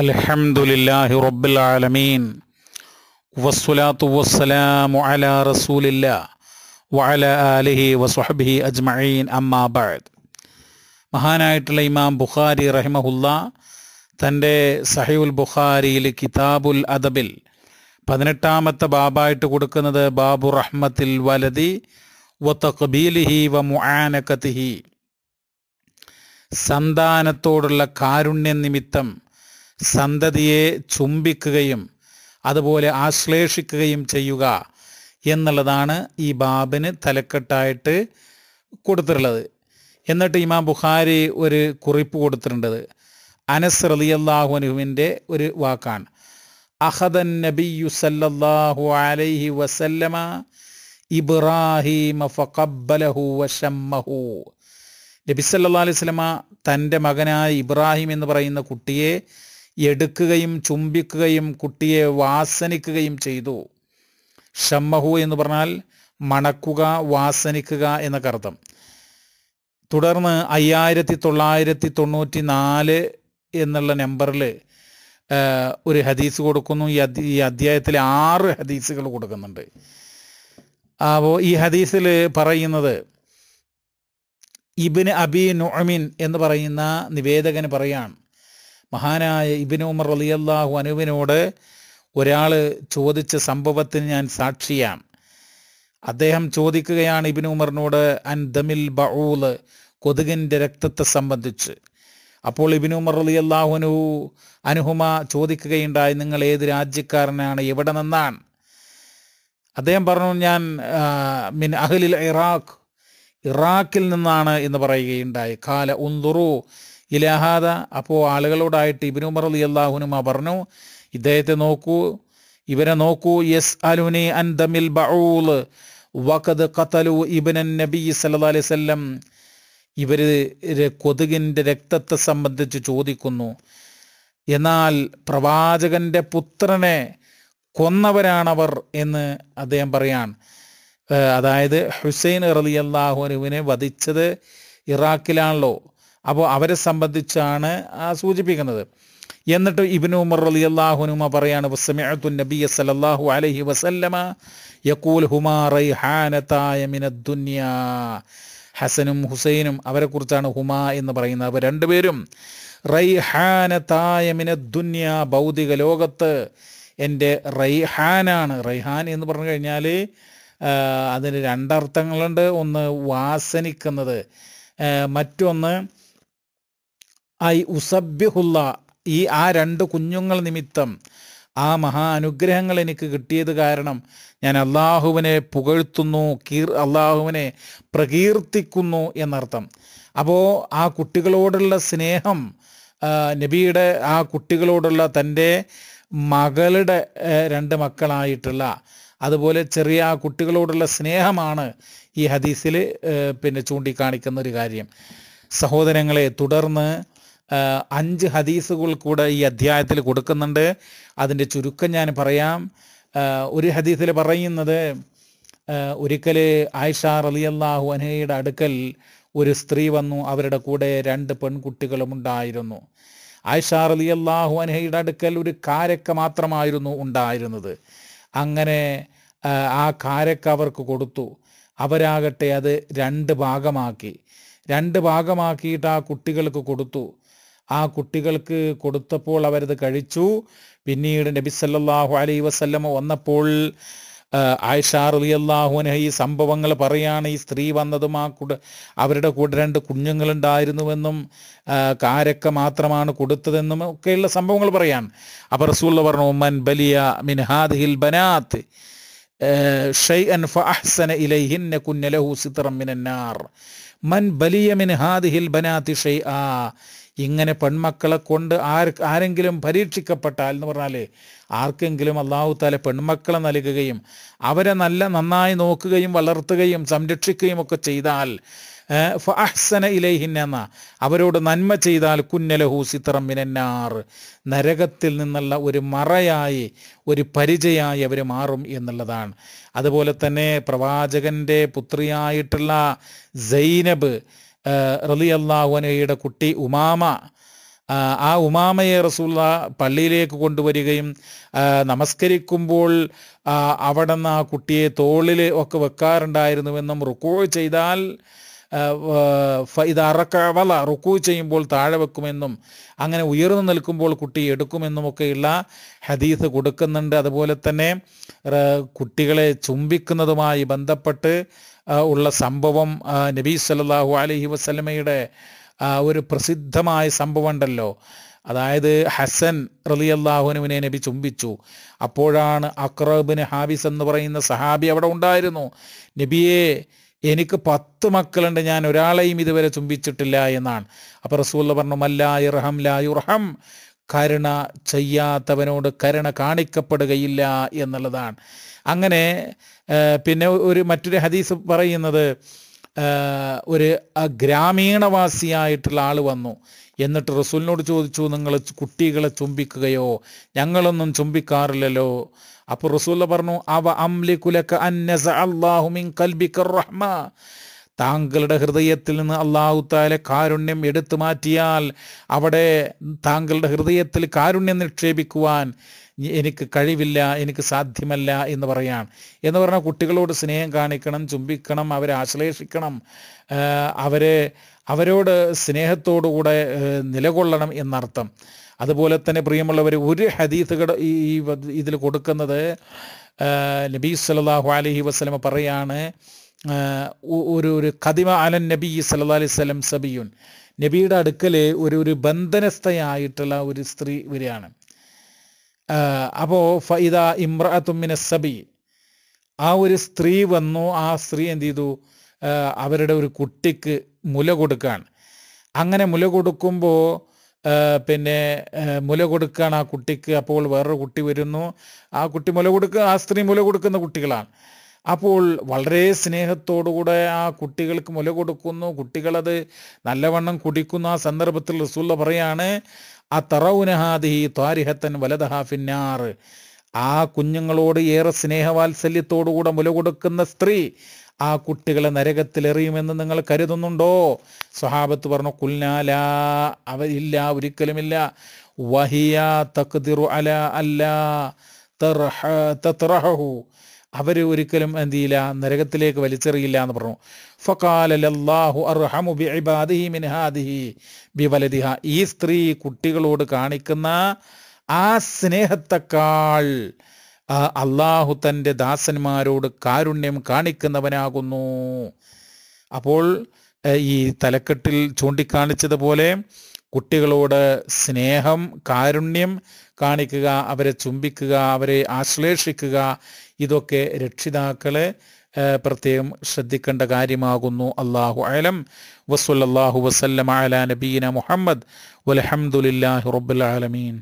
അലഹമുല്ലാഹി റബ്ബിൽ ആലമീൻ വസ്സുലാത്തു വസ്സലാമു അല റസൂലില്ല വഅല ആലിഹി വസുഹബിഹി അജ്മഈൻ അമ്മാബാദ് മഹാനായിട്ടുള്ള ഇമാം ബുഖാരി റഹിമഹുല്ല തൻ്റെ സഹിയുൽ ബുഖാരിയിൽ കിതാബുൽ അദബിൽ പതിനെട്ടാമത്തെ ബാബായിട്ട് കൊടുക്കുന്നത് ബാബു റഹ്മത്തിൽ വലതി വ തക്ബീലിഹി വ മുആനക്കത്തിഹി സന്താനത്തോടുള്ള കാരുണ്യ നിമിത്തം സന്തതിയെ ചുംബിക്കുകയും അതുപോലെ ആശ്ലേഷിക്കുകയും ചെയ്യുക എന്നുള്ളതാണ് ഈ ബാബിന് തലക്കെട്ടായിട്ട് കൊടുത്തിട്ടുള്ളത് എന്നിട്ട് ഇമാം ബുഖാരി ഒരു കുറിപ്പ് കൊടുത്തിട്ടുണ്ടത് അനസ് റലിയല്ലാഹുനുവിൻ്റെ ഒരു വാക്കാണ് അഹദൻ നബിയു സല്ലല്ലാഹു അലൈഹി വസല്ലമ ഇബ്രാഹിമ ഫഖബ്ബലഹു വശമ്മഹു നബി സല്ലാ അലൈഹി സ്വലമ തൻ്റെ മകനായ ഇബ്രാഹിം എന്ന് പറയുന്ന കുട്ടിയെ എടുക്കുകയും ചുംബിക്കുകയും കുട്ടിയെ വാസനിക്കുകയും ചെയ്തു ഷമ്മഹു എന്ന് പറഞ്ഞാൽ മണക്കുക വാസനിക്കുക എന്നൊക്കെ അർത്ഥം തുടർന്ന് അയ്യായിരത്തി തൊള്ളായിരത്തി തൊണ്ണൂറ്റി നാല് എന്നുള്ള നമ്പറിൽ ഒരു ഹദീസ് കൊടുക്കുന്നു ഈ അധ്യായത്തിൽ ആറ് ഹദീസുകൾ കൊടുക്കുന്നുണ്ട് അപ്പോൾ ഈ ഹദീസിൽ പറയുന്നത് ഇബിന് അബി നുഅമിൻ എന്ന് പറയുന്ന നിവേദകന് പറയാണ് മഹാനായ ഇബിൻ ഉമർ റലിയല്ലാഹു അനുവിനോട് ഒരാൾ ചോദിച്ച സംഭവത്തിന് ഞാൻ സാക്ഷിയാണ് അദ്ദേഹം ചോദിക്കുകയാണ് ഇബിൻ ഉമറിനോട് അൻ ദമിൽ ബഊല് കൊതുകിൻ്റെ രക്തത്തെ സംബന്ധിച്ച് അപ്പോൾ ഇബിൻ ഉമർ അനു അനുഹുമ ചോദിക്കുകയുണ്ടായി നിങ്ങൾ ഏത് രാജ്യക്കാരനാണ് എവിടെ നിന്നാണ് അദ്ദേഹം പറഞ്ഞു ഞാൻ മിൻ അഹ്ലിൽ ഇറാഖ് ഇറാഖിൽ നിന്നാണ് എന്ന് പറയുകയുണ്ടായി കാല ഉന്തുറു ഇലാഹാദ അപ്പോൾ ആളുകളോടായിട്ട് ഇബിനു ഉമർ അലി അള്ളാഹുനുമ പറഞ്ഞു ഇദ്ദേഹത്തെ നോക്കൂ ഇവരെ നോക്കൂ യെസ് അലുനി അൻ ദമിൽ ബഊൽ വഖദ് ഖതലു ഇബ്നൻ നബി സല്ലല്ലാഹു അലൈഹി വസല്ലം ഇവർ കൊതുകിൻ്റെ രക്തത്തെ സംബന്ധിച്ച് ചോദിക്കുന്നു എന്നാൽ പ്രവാചകൻ്റെ പുത്രനെ കൊന്നവരാണവർ എന്ന് അദ്ദേഹം പറയാൻ അതായത് ഹുസൈൻ അറലി അള്ളാഹുനുവിനെ വധിച്ചത് ഇറാഖിലാണല്ലോ അപ്പോൾ അവരെ സംബന്ധിച്ചാണ് സൂചിപ്പിക്കുന്നത് എന്നിട്ട് ഇബ്നു ഉമർ അലി അള്ളാഹുനുമ പറയാണ് വസ്സമിഅത്തു നബിയ സല്ലല്ലാഹു അലൈഹി വസല്ലമ യഖൂൽ ഹുമാ റൈഹാനതായ മിനദ് ഹസനും ഹുസൈനും അവരെക്കുറിച്ചാണ് ഹുമാ എന്ന് പറയുന്നത് അവർ രണ്ടുപേരും റൈഹാനതായ മിന ദുനിയ ഭൗതിക ലോകത്ത് എൻ്റെ റൈഹാനാണ് റൈഹാൻ എന്ന് പറഞ്ഞു കഴിഞ്ഞാൽ അതിന് രണ്ടർത്ഥങ്ങളുണ്ട് ഒന്ന് വാസനിക്കുന്നത് മറ്റൊന്ന് ഐ ഉസബ്യഹുല്ല ഈ ആ രണ്ട് കുഞ്ഞുങ്ങൾ നിമിത്തം ആ മഹാ അനുഗ്രഹങ്ങൾ എനിക്ക് കിട്ടിയത് കാരണം ഞാൻ അള്ളാഹുവിനെ പുകഴ്ത്തുന്നു കീർ അള്ളാഹുവിനെ പ്രകീർത്തിക്കുന്നു എന്നർത്ഥം അപ്പോൾ ആ കുട്ടികളോടുള്ള സ്നേഹം നബിയുടെ ആ കുട്ടികളോടുള്ള തൻ്റെ മകളുടെ രണ്ട് മക്കളായിട്ടുള്ള അതുപോലെ ചെറിയ ആ കുട്ടികളോടുള്ള സ്നേഹമാണ് ഈ ഹദീസിൽ പിന്നെ ചൂണ്ടിക്കാണിക്കുന്ന ഒരു കാര്യം സഹോദരങ്ങളെ തുടർന്ന് അഞ്ച് ഹദീസുകൾ കൂടെ ഈ അധ്യായത്തിൽ കൊടുക്കുന്നുണ്ട് അതിൻ്റെ ചുരുക്കം ഞാൻ പറയാം ഒരു ഹദീസിൽ പറയുന്നത് ഒരിക്കൽ ആയിഷ റലിയല്ലാഹു അനഹയുടെ അടുക്കൽ ഒരു സ്ത്രീ വന്നു അവരുടെ കൂടെ രണ്ട് പെൺകുട്ടികളും ഉണ്ടായിരുന്നു ആയിഷ റലിയല്ലാഹു അനഹയുടെ അടുക്കൽ ഒരു കാരക്ക മാത്രമായിരുന്നു ഉണ്ടായിരുന്നത് അങ്ങനെ ആ കാരക്ക അവർക്ക് കൊടുത്തു അവരാകട്ടെ അത് രണ്ട് ഭാഗമാക്കി രണ്ട് ഭാഗമാക്കിയിട്ട് ആ കുട്ടികൾക്ക് കൊടുത്തു ആ കുട്ടികൾക്ക് കൊടുത്തപ്പോൾ അവരത് കഴിച്ചു പിന്നീട് നബി സല്ലാഹു അലൈ വസല്ലമ വന്നപ്പോൾ ആയിഷ അള്ളാഹുന ഈ സംഭവങ്ങൾ പറയാണ് ഈ സ്ത്രീ വന്നതും ആ കുട അവരുടെ കൂടെ രണ്ട് കുഞ്ഞുങ്ങളുണ്ടായിരുന്നുവെന്നും കാരക്ക മാത്രമാണ് കൊടുത്തതെന്നും ഒക്കെയുള്ള സംഭവങ്ങൾ പറയാൻ അപ്പോൾ റസൂള്ള പറഞ്ഞു മൻ ബലിയ മിൻഹാദ് ഹിൽ ബനാത്ത് ഷൈഅൻ ഫഅഹ്സന ഇലൈഹിന്ന കുന്നലഹു സിത്രം മിനന്നാർ മൻ ബലിയ മിൻ ഹാദിഹിൽ ബനാത്തി ഷൈആ ഇങ്ങനെ പെൺമക്കളെ കൊണ്ട് ആര് ആരെങ്കിലും പരീക്ഷിക്കപ്പെട്ടാൽ എന്ന് പറഞ്ഞാൽ ആർക്കെങ്കിലും അള്ളാഹു താല പെൺമക്കളെ നൽകുകയും അവരെ നല്ല നന്നായി നോക്കുകയും വളർത്തുകയും സംരക്ഷിക്കുകയും ഒക്കെ ചെയ്താൽ ഫഹ്സന ഇലൈഹിന്ന അവരോട് നന്മ ചെയ്താൽ കുന്നലഹു സിത്രം മിനന്നാർ നരകത്തിൽ നിന്നുള്ള ഒരു മറയായി ഒരു പരിചയമായി അവർ മാറും എന്നുള്ളതാണ് അതുപോലെ തന്നെ പ്രവാചകൻ്റെ പുത്രിയായിട്ടുള്ള സൈനബ് റലി അള്ളാഹുനയുടെ കുട്ടി ഉമാമ ആ ഉമാമയെ റസൂള്ള പള്ളിയിലേക്ക് കൊണ്ടുവരികയും നമസ്കരിക്കുമ്പോൾ അവിടെ നിന്ന് ആ കുട്ടിയെ തോളിൽ ഒക്കെ വെക്കാറുണ്ടായിരുന്നുവെന്നും റുക്കോ ചെയ്താൽ ഇത് അറക്കവല റുക്കു ചെയ്യുമ്പോൾ താഴെ വെക്കുമെന്നും അങ്ങനെ ഉയർന്നു നിൽക്കുമ്പോൾ കുട്ടി എടുക്കുമെന്നുമൊക്കെയുള്ള ഹദീസ് കൊടുക്കുന്നുണ്ട് അതുപോലെ തന്നെ കുട്ടികളെ ചുംബിക്കുന്നതുമായി ബന്ധപ്പെട്ട് ഉള്ള സംഭവം നബീ സല്ലാഹു അലഹി വസ്ലമയുടെ ഒരു പ്രസിദ്ധമായ ഉണ്ടല്ലോ അതായത് ഹസൻ റലി അള്ളാഹുനുവിനെ നബി ചുംബിച്ചു അപ്പോഴാണ് അക്രബിന് ഹാബിസ് എന്ന് പറയുന്ന സഹാബി അവിടെ ഉണ്ടായിരുന്നു നബിയെ എനിക്ക് പത്ത് മക്കളുണ്ട് ഞാൻ ഒരാളെയും ഇതുവരെ ചുംബിച്ചിട്ടില്ല എന്നാണ് അപ്പോൾ റസൂള്ള പറഞ്ഞു മല്ലാ ഇറഹം ലാ യുർഹം കരുണ ചെയ്യാത്തവനോട് കരുണ കാണിക്കപ്പെടുകയില്ല എന്നുള്ളതാണ് അങ്ങനെ പിന്നെ ഒരു മറ്റൊരു ഹദീസ് പറയുന്നത് ഒരു ഗ്രാമീണവാസിയായിട്ടുള്ള ആൾ വന്നു എന്നിട്ട് റസൂലിനോട് ചോദിച്ചു നിങ്ങൾ കുട്ടികളെ ചുംബിക്കുകയോ ഞങ്ങളൊന്നും ചുംബിക്കാറില്ലല്ലോ അപ്പോൾ റസൂല പറഞ്ഞു അവ അംലിക്കുലക്ക അന്നസഅള്ളാഹുമിൻ കൽബിക്കർ റഹ്മ താങ്കളുടെ ഹൃദയത്തിൽ നിന്ന് അള്ളാഹു താല കാരുണ്യം എടുത്തു മാറ്റിയാൽ അവിടെ താങ്കളുടെ ഹൃദയത്തിൽ കാരുണ്യം നിക്ഷേപിക്കുവാൻ എനിക്ക് കഴിവില്ല എനിക്ക് സാധ്യമല്ല എന്ന് പറയാൻ എന്ന് പറഞ്ഞാൽ കുട്ടികളോട് സ്നേഹം കാണിക്കണം ചുംബിക്കണം അവരെ ആശ്ലേഷിക്കണം അവരെ അവരോട് സ്നേഹത്തോടുകൂടെ നിലകൊള്ളണം എന്നർത്ഥം അതുപോലെ തന്നെ പ്രിയമുള്ളവർ ഒരു ഹദീസുകൾ ഈ ഇതിൽ കൊടുക്കുന്നത് നബി സല്ലാഹു അലഹി വസ്ലമ പറയാണ് ഒരു ഒരു ഖദിമ അലൻ നബി സല്ലാ അലൈഹി സ്വലം സബിയുൻ നബിയുടെ അടുക്കൽ ഒരു ഒരു ബന്ധനസ്ഥയായിട്ടുള്ള ഒരു സ്ത്രീ വരികയാണ് അപ്പോൾ ഫൈദ ഇമ്രാത്തുമിന സബി ആ ഒരു സ്ത്രീ വന്നു ആ സ്ത്രീ എന്ത് ചെയ്തു അവരുടെ ഒരു കുട്ടിക്ക് മുല കൊടുക്കുകയാണ് അങ്ങനെ മുല കൊടുക്കുമ്പോൾ പിന്നെ മുല കൊടുക്കുകയാണ് ആ കുട്ടിക്ക് അപ്പോൾ വേറൊരു കുട്ടി വരുന്നു ആ കുട്ടി മുല കൊടുക്കുക ആ സ്ത്രീ മുല കൊടുക്കുന്ന കുട്ടികളാണ് അപ്പോൾ വളരെ സ്നേഹത്തോടുകൂടെ ആ കുട്ടികൾക്ക് മുല കൊടുക്കുന്നു കുട്ടികളത് നല്ലവണ്ണം കുടിക്കുന്നു ആ സന്ദർഭത്തിൽ റസൂള്ള പറയാണ് ആ തറവുനഹാദി താരിഹത്തൻ വലതഹാ ഫിന്നാർ ആ കുഞ്ഞുങ്ങളോട് ഏറെ സ്നേഹവാത്സല്യത്തോടുകൂടെ മുല കൊടുക്കുന്ന സ്ത്രീ ആ കുട്ടികളെ നരകത്തിലെറിയുമെന്ന് നിങ്ങൾ കരുതുന്നുണ്ടോ സ്വഹാബത്ത് പറഞ്ഞു കുൽനാല അവരില്ല ഒരിക്കലുമില്ല വഹിയ തക്തിറു അല അല്ല തറഹു അവർ ഒരിക്കലും എന്ത് ചെയ്യില്ല നരകത്തിലേക്ക് വലിച്ചെറിയില്ല എന്ന് പറഞ്ഞു ഫക്കാലല്ലാഹു അർഹമു ബി ഇബാദിഹി മിൻഹാദിഹി ബി വലദിഹ ഈ സ്ത്രീ കുട്ടികളോട് കാണിക്കുന്ന ആ സ്നേഹത്തെക്കാൾ അള്ളാഹു തൻ്റെ ദാസന്മാരോട് കാരുണ്യം കാണിക്കുന്നവനാകുന്നു അപ്പോൾ ഈ തലക്കെട്ടിൽ ചൂണ്ടിക്കാണിച്ചതുപോലെ കുട്ടികളോട് സ്നേഹം കാരുണ്യം കാണിക്കുക അവരെ ചുംബിക്കുക അവരെ ആശ്ലേഷിക്കുക ഇതൊക്കെ രക്ഷിതാക്കളെ പ്രത്യേകം ശ്രദ്ധിക്കേണ്ട കാര്യമാകുന്നു അള്ളാഹു അലം വസുല്ലാഹു വസല്ലം അല നബീന മുഹമ്മദ് വലഹമുല്ലാഹി റബ്ബുൽ ആലമീൻ